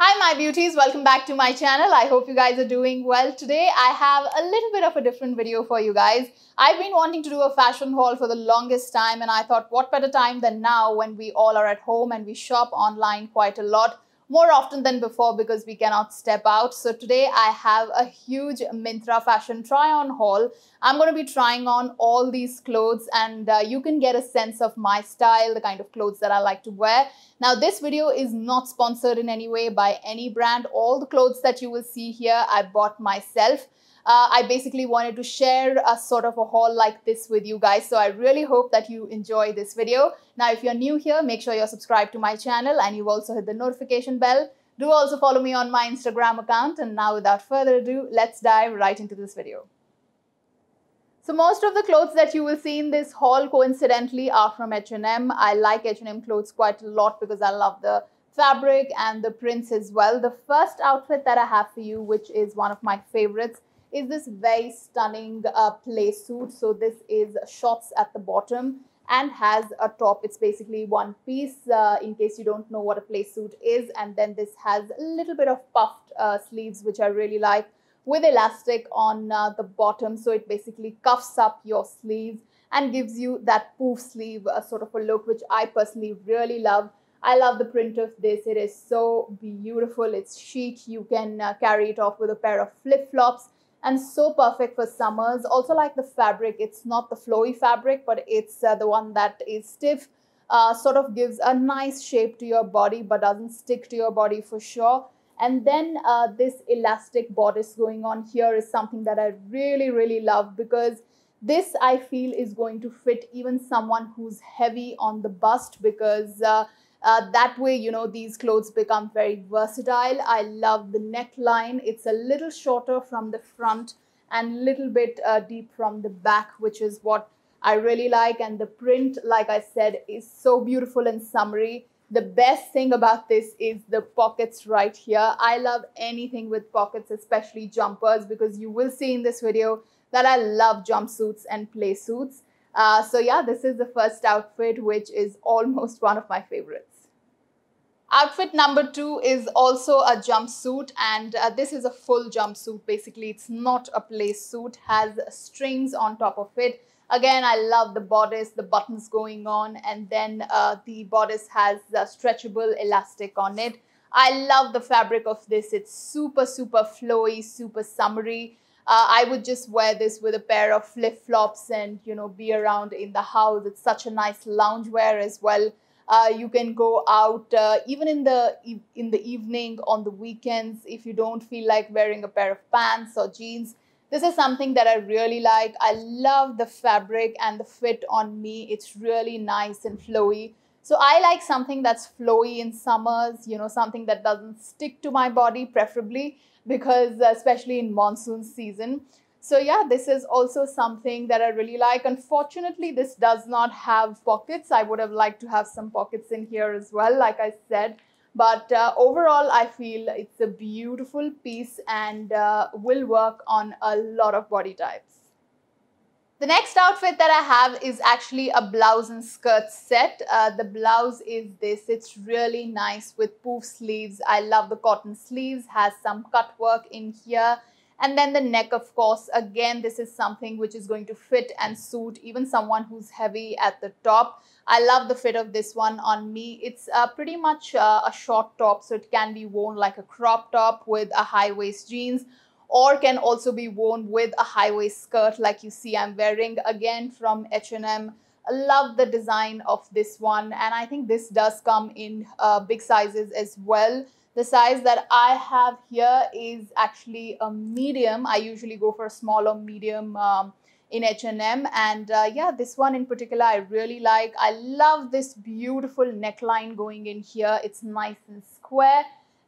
Hi my beauties, welcome back to my channel. I hope you guys are doing well. Today I have a little bit of a different video for you guys. I've been wanting to do a fashion haul for the longest time and I thought what better time than now when we all are at home and we shop online quite a lot more often than before because we cannot step out. So today I have a huge Mintra fashion try on haul. I'm going to be trying on all these clothes and uh, you can get a sense of my style, the kind of clothes that I like to wear. Now this video is not sponsored in any way by any brand. All the clothes that you will see here I bought myself. Uh, I basically wanted to share a sort of a haul like this with you guys. So I really hope that you enjoy this video. Now, if you're new here, make sure you're subscribed to my channel and you also hit the notification bell. Do also follow me on my Instagram account. And now without further ado, let's dive right into this video. So most of the clothes that you will see in this haul coincidentally are from H&M. I like H&M clothes quite a lot because I love the fabric and the prints as well. The first outfit that I have for you, which is one of my favorites, is this very stunning uh, play suit. So this is shots at the bottom and has a top. It's basically one piece uh, in case you don't know what a play suit is. And then this has a little bit of puffed uh, sleeves, which I really like with elastic on uh, the bottom. So it basically cuffs up your sleeves and gives you that poof sleeve uh, sort of a look, which I personally really love. I love the print of this. It is so beautiful. It's chic. You can uh, carry it off with a pair of flip flops and so perfect for summers. Also like the fabric, it's not the flowy fabric, but it's uh, the one that is stiff, uh, sort of gives a nice shape to your body, but doesn't stick to your body for sure. And then uh, this elastic bodice going on here is something that I really, really love because this I feel is going to fit even someone who's heavy on the bust because uh, uh, that way, you know, these clothes become very versatile. I love the neckline. It's a little shorter from the front and a little bit uh, deep from the back, which is what I really like. And the print, like I said, is so beautiful and summery. The best thing about this is the pockets right here. I love anything with pockets, especially jumpers, because you will see in this video that I love jumpsuits and play suits. Uh, so yeah, this is the first outfit, which is almost one of my favorites. Outfit number two is also a jumpsuit and uh, this is a full jumpsuit. Basically, it's not a play suit, has strings on top of it. Again, I love the bodice, the buttons going on and then uh, the bodice has a stretchable elastic on it. I love the fabric of this. It's super, super flowy, super summery. Uh, I would just wear this with a pair of flip flops and, you know, be around in the house. It's such a nice loungewear as well. Uh, you can go out uh, even in the in the evening on the weekends if you don't feel like wearing a pair of pants or jeans this is something that i really like i love the fabric and the fit on me it's really nice and flowy so i like something that's flowy in summers you know something that doesn't stick to my body preferably because uh, especially in monsoon season so yeah, this is also something that I really like. Unfortunately, this does not have pockets. I would have liked to have some pockets in here as well, like I said. But uh, overall, I feel it's a beautiful piece and uh, will work on a lot of body types. The next outfit that I have is actually a blouse and skirt set. Uh, the blouse is this. It's really nice with poof sleeves. I love the cotton sleeves. Has some cut work in here. And then the neck, of course, again, this is something which is going to fit and suit even someone who's heavy at the top. I love the fit of this one on me. It's uh, pretty much uh, a short top, so it can be worn like a crop top with a high waist jeans or can also be worn with a high waist skirt like you see I'm wearing again from H&M. love the design of this one and I think this does come in uh, big sizes as well. The size that I have here is actually a medium. I usually go for a small or medium um, in H&M and uh, yeah this one in particular I really like I love this beautiful neckline going in here it's nice and square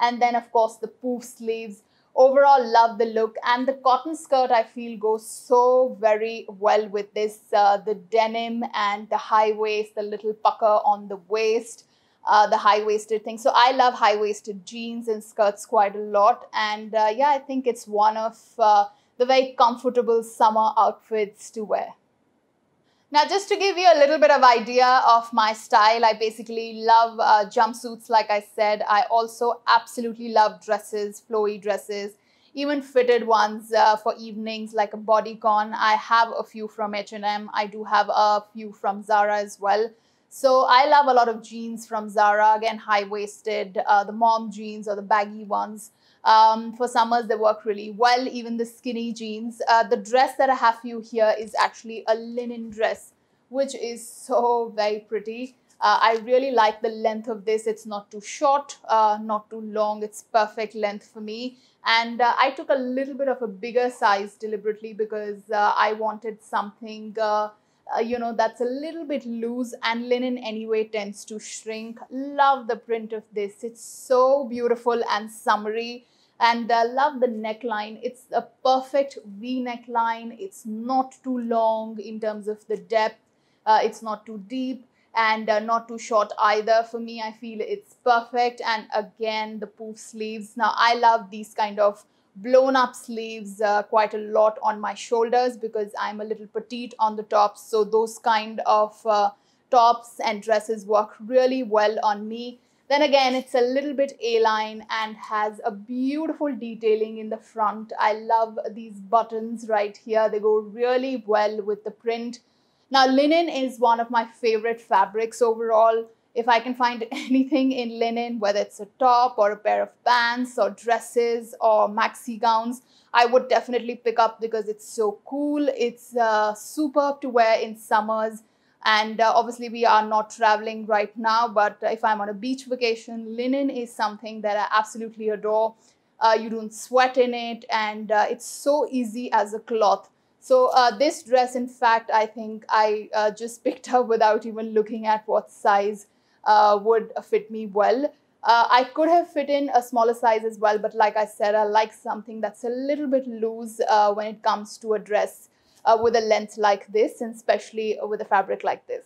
and then of course the poof sleeves overall love the look and the cotton skirt I feel goes so very well with this uh, the denim and the high waist the little pucker on the waist uh, the high waisted thing. So I love high waisted jeans and skirts quite a lot. And uh, yeah, I think it's one of uh, the very comfortable summer outfits to wear. Now, just to give you a little bit of idea of my style, I basically love uh, jumpsuits, like I said. I also absolutely love dresses, flowy dresses, even fitted ones uh, for evenings like a bodycon. I have a few from H&M. I do have a few from Zara as well. So I love a lot of jeans from Zara, again, high waisted, uh, the mom jeans or the baggy ones. Um, for summers, they work really well, even the skinny jeans. Uh, the dress that I have for you here is actually a linen dress, which is so very pretty. Uh, I really like the length of this. It's not too short, uh, not too long. It's perfect length for me. And uh, I took a little bit of a bigger size deliberately because uh, I wanted something uh, uh, you know, that's a little bit loose and linen anyway tends to shrink. Love the print of this. It's so beautiful and summery and uh, love the neckline. It's a perfect V neckline. It's not too long in terms of the depth. Uh, it's not too deep and uh, not too short either. For me, I feel it's perfect. And again, the poof sleeves. Now, I love these kind of blown up sleeves uh, quite a lot on my shoulders because I'm a little petite on the top. So those kind of uh, tops and dresses work really well on me. Then again, it's a little bit A-line and has a beautiful detailing in the front. I love these buttons right here. They go really well with the print. Now, linen is one of my favorite fabrics overall if I can find anything in linen, whether it's a top or a pair of pants or dresses or maxi gowns, I would definitely pick up because it's so cool. It's uh, superb to wear in summers. And uh, obviously, we are not traveling right now, but if I'm on a beach vacation, linen is something that I absolutely adore. Uh, you don't sweat in it, and uh, it's so easy as a cloth. So uh, this dress, in fact, I think I uh, just picked up without even looking at what size uh, would fit me well. Uh, I could have fit in a smaller size as well, but like I said, I like something that's a little bit loose uh, when it comes to a dress uh, with a length like this, and especially with a fabric like this.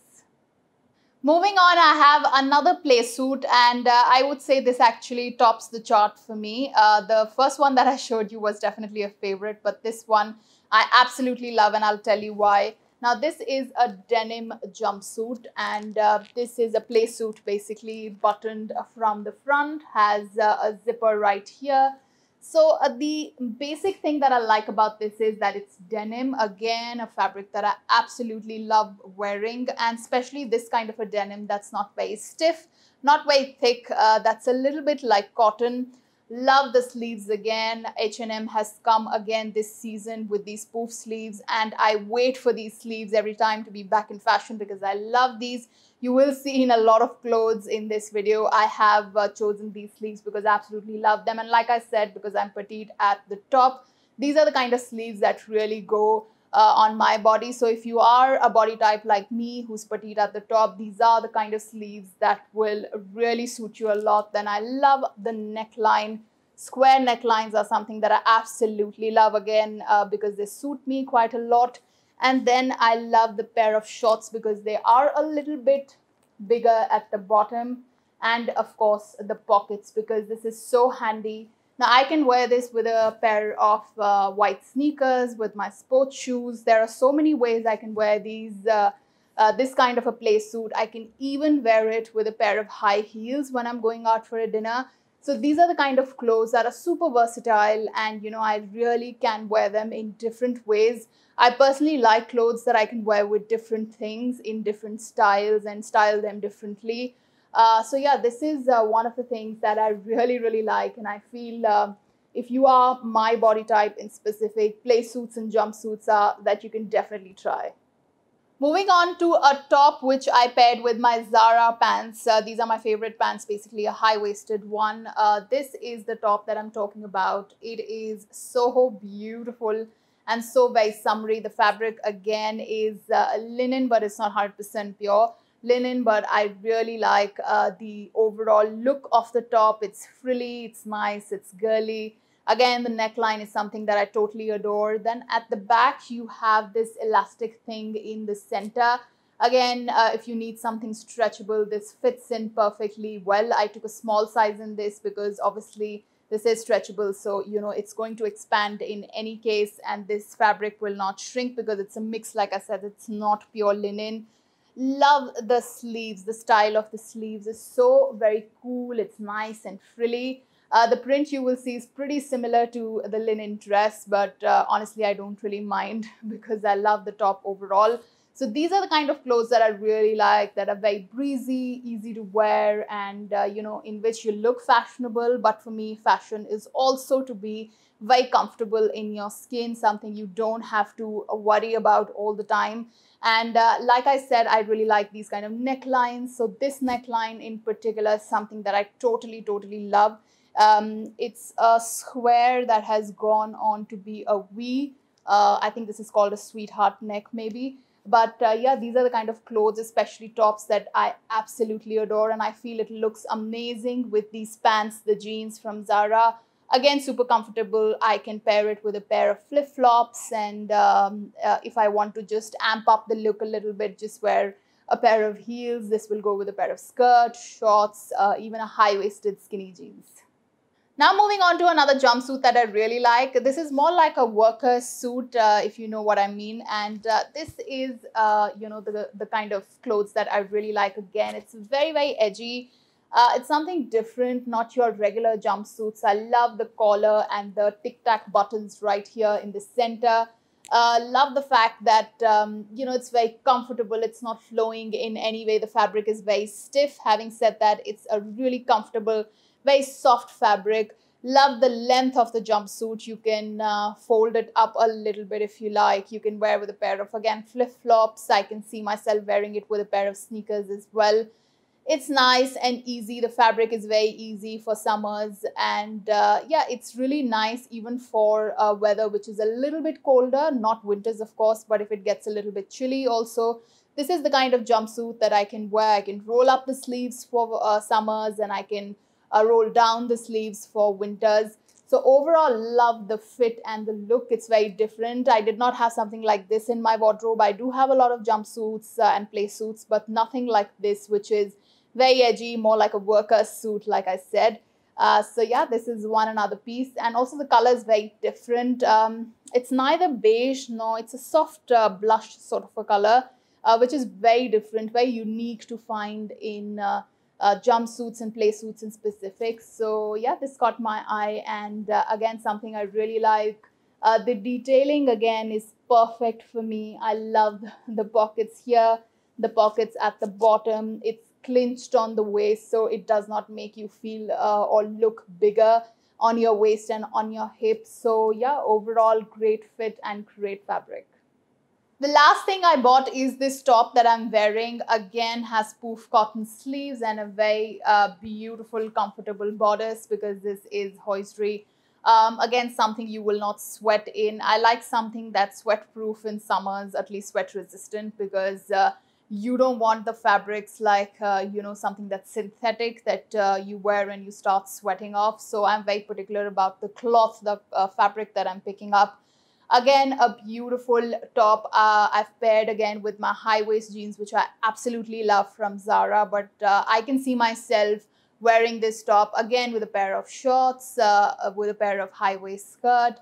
Moving on, I have another play suit, and uh, I would say this actually tops the chart for me. Uh, the first one that I showed you was definitely a favorite, but this one I absolutely love, and I'll tell you why. Now this is a denim jumpsuit and uh, this is a play suit basically buttoned from the front, has uh, a zipper right here. So uh, the basic thing that I like about this is that it's denim, again, a fabric that I absolutely love wearing and especially this kind of a denim that's not very stiff, not very thick, uh, that's a little bit like cotton. Love the sleeves again. H&M has come again this season with these poof sleeves and I wait for these sleeves every time to be back in fashion because I love these. You will see in a lot of clothes in this video. I have uh, chosen these sleeves because I absolutely love them. And like I said, because I'm petite at the top, these are the kind of sleeves that really go uh, on my body. So if you are a body type like me who's petite at the top, these are the kind of sleeves that will really suit you a lot. Then I love the neckline. Square necklines are something that I absolutely love again uh, because they suit me quite a lot. And then I love the pair of shorts because they are a little bit bigger at the bottom and of course the pockets because this is so handy now I can wear this with a pair of uh, white sneakers, with my sports shoes. There are so many ways I can wear these, uh, uh, this kind of a play suit. I can even wear it with a pair of high heels when I'm going out for a dinner. So these are the kind of clothes that are super versatile and you know, I really can wear them in different ways. I personally like clothes that I can wear with different things in different styles and style them differently. Uh, so yeah, this is uh, one of the things that I really, really like. And I feel uh, if you are my body type in specific, play suits and jumpsuits are that you can definitely try. Moving on to a top which I paired with my Zara pants. Uh, these are my favorite pants, basically a high-waisted one. Uh, this is the top that I'm talking about. It is so beautiful and so very summery. The fabric again is linen, but it's not 100% pure linen, but I really like uh, the overall look of the top. It's frilly, it's nice, it's girly. Again, the neckline is something that I totally adore. Then at the back, you have this elastic thing in the center. Again, uh, if you need something stretchable, this fits in perfectly well. I took a small size in this because obviously this is stretchable. So, you know, it's going to expand in any case and this fabric will not shrink because it's a mix. Like I said, it's not pure linen. Love the sleeves. The style of the sleeves is so very cool. It's nice and frilly. Uh, the print you will see is pretty similar to the linen dress, but uh, honestly, I don't really mind because I love the top overall. So these are the kind of clothes that I really like that are very breezy, easy to wear and uh, you know in which you look fashionable but for me fashion is also to be very comfortable in your skin, something you don't have to worry about all the time. And uh, like I said, I really like these kind of necklines. So this neckline in particular is something that I totally, totally love. Um, it's a square that has gone on to be a V. Uh, I think this is called a sweetheart neck maybe. But uh, yeah, these are the kind of clothes, especially tops, that I absolutely adore. And I feel it looks amazing with these pants, the jeans from Zara. Again, super comfortable. I can pair it with a pair of flip flops. And um, uh, if I want to just amp up the look a little bit, just wear a pair of heels. This will go with a pair of skirts, shorts, uh, even a high waisted skinny jeans. Now moving on to another jumpsuit that I really like. This is more like a worker suit, uh, if you know what I mean. And uh, this is, uh, you know, the, the kind of clothes that I really like. Again, it's very, very edgy. Uh, it's something different, not your regular jumpsuits. I love the collar and the tic-tac buttons right here in the center. Uh, love the fact that, um, you know, it's very comfortable. It's not flowing in any way. The fabric is very stiff. Having said that, it's a really comfortable very soft fabric. Love the length of the jumpsuit. You can uh, fold it up a little bit if you like. You can wear with a pair of, again, flip-flops. I can see myself wearing it with a pair of sneakers as well. It's nice and easy. The fabric is very easy for summers. And uh, yeah, it's really nice even for uh, weather, which is a little bit colder. Not winters, of course, but if it gets a little bit chilly also, this is the kind of jumpsuit that I can wear. I can roll up the sleeves for uh, summers and I can uh, roll down the sleeves for winters. So overall, love the fit and the look. It's very different. I did not have something like this in my wardrobe. I do have a lot of jumpsuits uh, and play suits, but nothing like this, which is very edgy, more like a worker suit, like I said. Uh, so yeah, this is one another piece. And also the color is very different. Um, it's neither beige, no, it's a soft uh, blush sort of a color, uh, which is very different, very unique to find in uh, uh, jumpsuits and play suits in specifics. So yeah, this caught my eye. And uh, again, something I really like. Uh, the detailing again is perfect for me. I love the pockets here, the pockets at the bottom. It's clinched on the waist, so it does not make you feel uh, or look bigger on your waist and on your hips. So yeah, overall great fit and great fabric. The last thing I bought is this top that I'm wearing. Again, has poof cotton sleeves and a very uh, beautiful, comfortable bodice because this is hosiery. Um, again, something you will not sweat in. I like something that's sweat proof in summers, at least sweat resistant because uh, you don't want the fabrics like, uh, you know, something that's synthetic that uh, you wear and you start sweating off. So I'm very particular about the cloth, the uh, fabric that I'm picking up Again, a beautiful top. Uh, I've paired again with my high-waist jeans, which I absolutely love from Zara. But uh, I can see myself wearing this top again with a pair of shorts, uh, uh with a pair of high-waist skirt.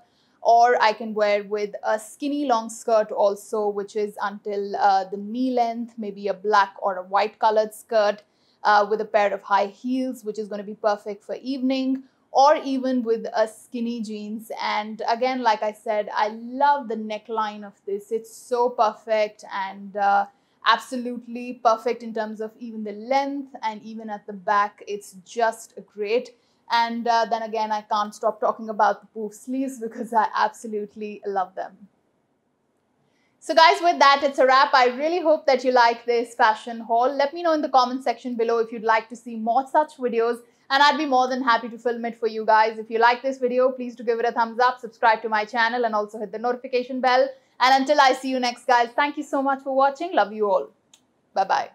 Or I can wear with a skinny long skirt also, which is until uh, the knee length, maybe a black or a white colored skirt uh, with a pair of high heels, which is going to be perfect for evening or even with a uh, skinny jeans. And again, like I said, I love the neckline of this. It's so perfect and uh, absolutely perfect in terms of even the length and even at the back, it's just great. And uh, then again, I can't stop talking about the poof sleeves because I absolutely love them. So guys, with that, it's a wrap. I really hope that you like this fashion haul. Let me know in the comment section below if you'd like to see more such videos and I'd be more than happy to film it for you guys. If you like this video, please do give it a thumbs up, subscribe to my channel and also hit the notification bell. And until I see you next guys, thank you so much for watching. Love you all. Bye-bye.